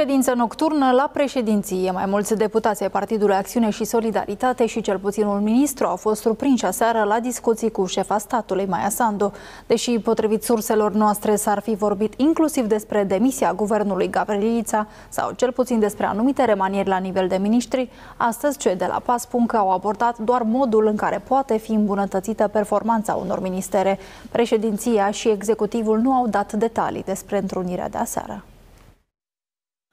Ședință nocturnă la președinție. Mai mulți deputați ai Partidului Acțiune și Solidaritate și cel puțin un ministru au fost surprinși aseară la discuții cu șefa statului, Maia Sandu. Deși, potrivit surselor noastre, s-ar fi vorbit inclusiv despre demisia guvernului Gavrilița sau cel puțin despre anumite remanieri la nivel de ministri, astăzi cei de la PAS spun că au abordat doar modul în care poate fi îmbunătățită performanța unor ministere. Președinția și executivul nu au dat detalii despre întrunirea de aseară.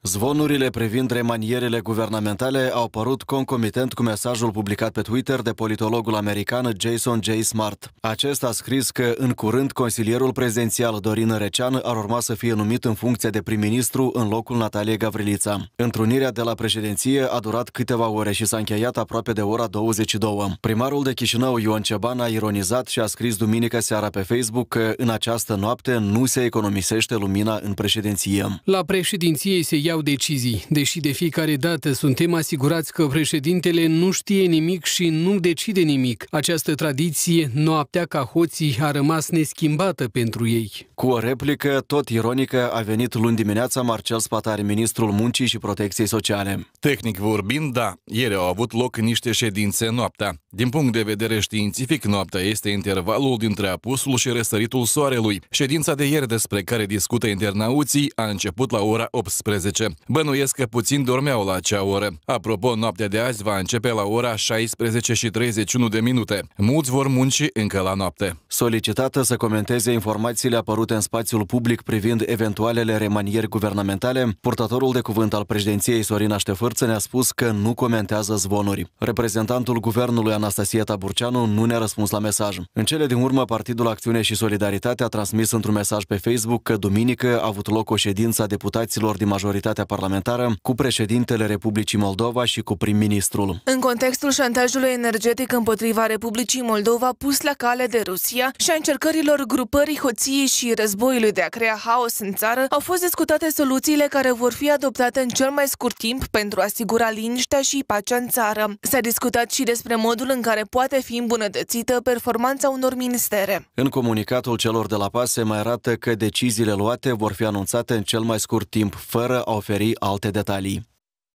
Zvonurile privind remanierele guvernamentale au apărut concomitent cu mesajul publicat pe Twitter de politologul american Jason J. Smart. Acesta a scris că, în curând, consilierul prezidențial Dorin Recean ar urma să fie numit în funcție de prim-ministru în locul Natalie Gavrilița. Întrunirea de la președinție a durat câteva ore și s-a încheiat aproape de ora 22. Primarul de Chișinău, Ion Ceban, a ironizat și a scris duminică seara pe Facebook că, în această noapte, nu se economisește lumina în președinție. La președinție se ia iau decizii, deși de fiecare dată suntem asigurați că președintele nu știe nimic și nu decide nimic. Această tradiție, noaptea ca hoții, a rămas neschimbată pentru ei. Cu o replică tot ironică a venit luni dimineața Marcel Spatari, ministrul muncii și protecției sociale. Tehnic vorbind, da, ieri au avut loc niște ședințe noaptea. Din punct de vedere științific, noaptea este intervalul dintre apusul și răsăritul soarelui. Ședința de ieri despre care discută internauții a început la ora 18 12. Bănuiesc că puțin dormeau la acea oră. Apropo, noaptea de azi va începe la ora 16 și 31 de minute. Mulți vor munci încă la noapte. Solicitată să comenteze informațiile apărute în spațiul public privind eventualele remanieri guvernamentale, purtătorul de cuvânt al președinției Sorina Ștefârță ne-a spus că nu comentează zvonuri. Reprezentantul guvernului Anastasia Taburceanu nu ne-a răspuns la mesaj. În cele din urmă, Partidul Acțiune și Solidaritate a transmis într-un mesaj pe Facebook că duminică a avut loc o ședință a deputaților din majoritate impunitatea parlamentară cu președintele Republicii Moldova și cu prim-ministrul. În contextul șantajului energetic împotriva Republicii Moldova pus la cale de Rusia și a încercărilor grupării hoției și războiului de a crea haos în țară, au fost discutate soluțiile care vor fi adoptate în cel mai scurt timp pentru a asigura liniștea și pacea în țară. S-a discutat și despre modul în care poate fi îmbunătățită performanța unor ministere. În comunicatul celor de la PAS se mai arată că deciziile luate vor fi anunțate în cel mai scurt timp, fără oferi alte detalii.